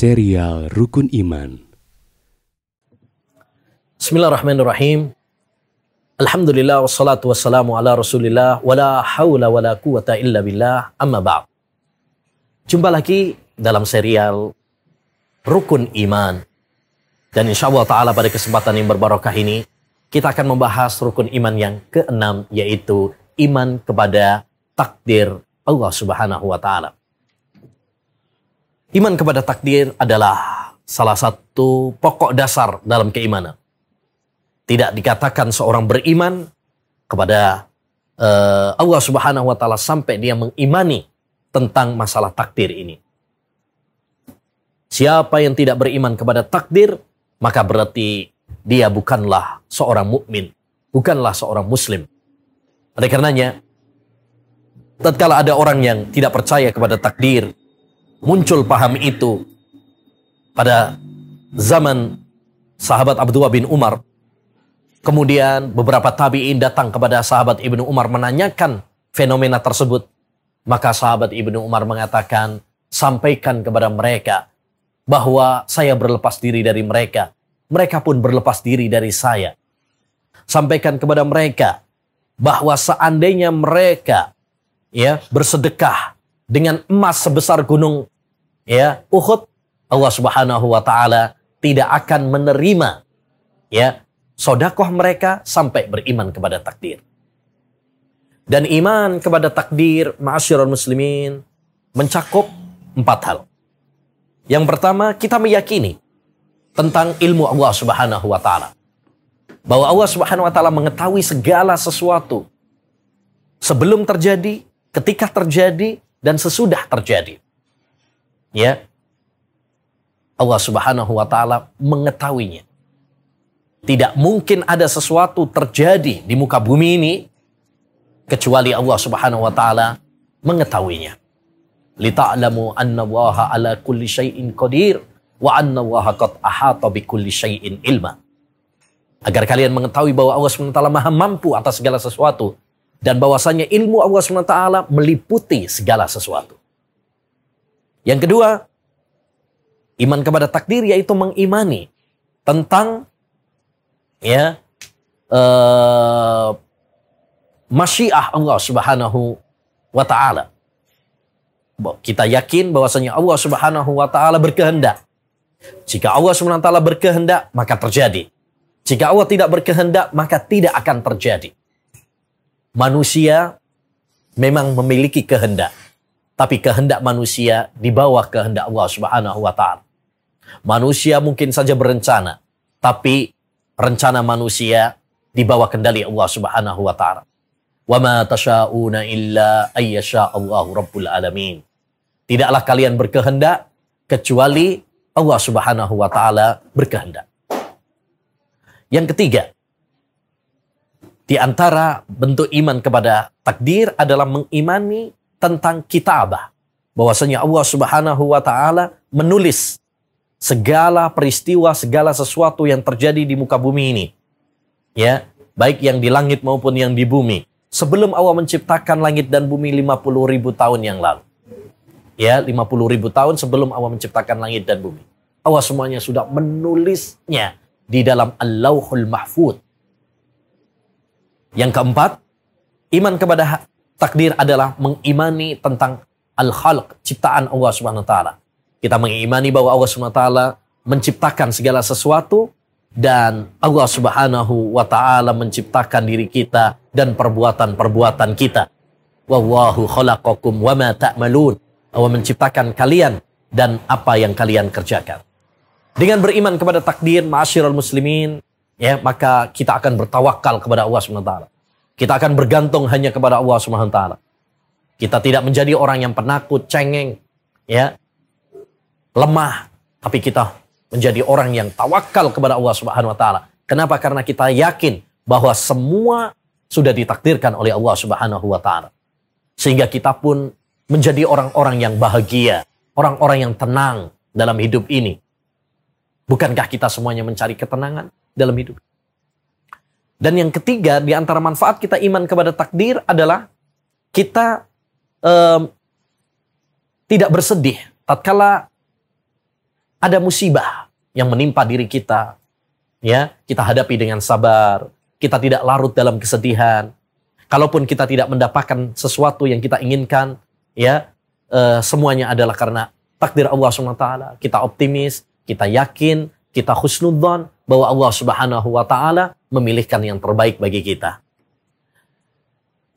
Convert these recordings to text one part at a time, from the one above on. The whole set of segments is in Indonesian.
Serial Rukun Iman Bismillahirrahmanirrahim Alhamdulillah wassalatu wassalamu ala rasulillah Wala hawla wala quwata illa billah amma ba'd Jumpa lagi dalam serial Rukun Iman Dan insya Allah ta'ala pada kesempatan yang berbarokah ini Kita akan membahas rukun iman yang keenam Yaitu iman kepada takdir Allah subhanahu wa ta'ala Iman kepada takdir adalah salah satu pokok dasar dalam keimanan. Tidak dikatakan seorang beriman kepada eh, Allah Subhanahu wa taala sampai dia mengimani tentang masalah takdir ini. Siapa yang tidak beriman kepada takdir, maka berarti dia bukanlah seorang mukmin, bukanlah seorang muslim. Oleh karenanya, tatkala ada orang yang tidak percaya kepada takdir, muncul paham itu pada zaman sahabat Abdullah bin Umar. Kemudian beberapa tabi'in datang kepada sahabat Ibnu Umar menanyakan fenomena tersebut. Maka sahabat Ibnu Umar mengatakan, sampaikan kepada mereka bahwa saya berlepas diri dari mereka. Mereka pun berlepas diri dari saya. Sampaikan kepada mereka bahwa seandainya mereka ya bersedekah dengan emas sebesar gunung ya Uhud, Allah Subhanahu wa taala tidak akan menerima ya sodakoh mereka sampai beriman kepada takdir. Dan iman kepada takdir ma'asyiral muslimin mencakup empat hal. Yang pertama, kita meyakini tentang ilmu Allah Subhanahu wa taala. Bahwa Allah Subhanahu wa taala mengetahui segala sesuatu sebelum terjadi, ketika terjadi dan sesudah terjadi. Ya. Allah Subhanahu wa taala mengetahuinya. Tidak mungkin ada sesuatu terjadi di muka bumi ini kecuali Allah Subhanahu wa taala mengetahuinya. Lita'lamu anna Allaha ala kulli syai'in qadir wa anna Allaha qad ahata bi kulli syai'in ilma. Agar kalian mengetahui bahwa Allah SWT maha mampu atas segala sesuatu dan bahwasanya ilmu Allah SWT meliputi segala sesuatu. Yang kedua, iman kepada takdir yaitu mengimani tentang ya uh, masyiah Allah Subhanahu wa taala. Kita yakin bahwasanya Allah Subhanahu wa taala berkehendak. Jika Allah Subhanahu wa taala berkehendak, maka terjadi. Jika Allah tidak berkehendak, maka tidak akan terjadi manusia memang memiliki kehendak. Tapi kehendak manusia di bawah kehendak Allah Subhanahu wa taala. Manusia mungkin saja berencana, tapi rencana manusia di bawah kendali Allah Subhanahu wa taala. Wa ma tasyauna illa ayyasha Allahu rabbul alamin. Tidaklah kalian berkehendak kecuali Allah Subhanahu wa taala berkehendak. Yang ketiga, di antara bentuk iman kepada takdir adalah mengimani tentang kitabah. Bahwasanya Allah subhanahu wa ta'ala menulis segala peristiwa, segala sesuatu yang terjadi di muka bumi ini. Ya, baik yang di langit maupun yang di bumi. Sebelum Allah menciptakan langit dan bumi 50 ribu tahun yang lalu. Ya, 50 ribu tahun sebelum Allah menciptakan langit dan bumi. Allah semuanya sudah menulisnya di dalam al Mahfud yang keempat, iman kepada takdir adalah mengimani tentang al-khalq, ciptaan Allah Subhanahu wa taala. Kita mengimani bahwa Allah Subhanahu wa taala menciptakan segala sesuatu dan Allah Subhanahu wa taala menciptakan diri kita dan perbuatan-perbuatan kita. Wallahu khalaqakum wa ma ta'malun. Allah menciptakan kalian dan apa yang kalian kerjakan. Dengan beriman kepada takdir, ma'asyiral muslimin, ya maka kita akan bertawakal kepada Allah SWT. Kita akan bergantung hanya kepada Allah SWT. Kita tidak menjadi orang yang penakut, cengeng, ya lemah, tapi kita menjadi orang yang tawakal kepada Allah Subhanahu wa taala. Kenapa? Karena kita yakin bahwa semua sudah ditakdirkan oleh Allah Subhanahu wa taala. Sehingga kita pun menjadi orang-orang yang bahagia, orang-orang yang tenang dalam hidup ini. Bukankah kita semuanya mencari ketenangan? dalam hidup. Dan yang ketiga di antara manfaat kita iman kepada takdir adalah kita um, tidak bersedih tatkala ada musibah yang menimpa diri kita. Ya, kita hadapi dengan sabar. Kita tidak larut dalam kesedihan. Kalaupun kita tidak mendapatkan sesuatu yang kita inginkan, ya, uh, semuanya adalah karena takdir Allah SWT. Kita optimis, kita yakin kita khusnudzon bahwa Allah Subhanahu wa taala memilihkan yang terbaik bagi kita.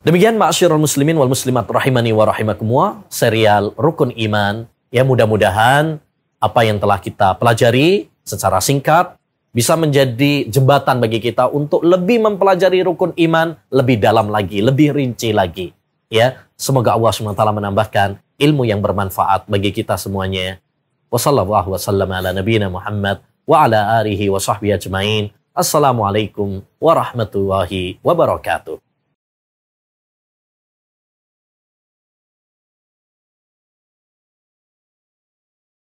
Demikian ma'asyiral muslimin wal muslimat rahimani wa rahimakumullah serial Rukun Iman. Ya mudah-mudahan apa yang telah kita pelajari secara singkat bisa menjadi jembatan bagi kita untuk lebih mempelajari rukun iman lebih dalam lagi, lebih rinci lagi. Ya, semoga Allah SWT menambahkan ilmu yang bermanfaat bagi kita semuanya. Wassalamualaikum warahmatullahi wabarakatuh wa ala alihi wa sahbihi ajmain. Assalamualaikum warahmatullahi wabarakatuh.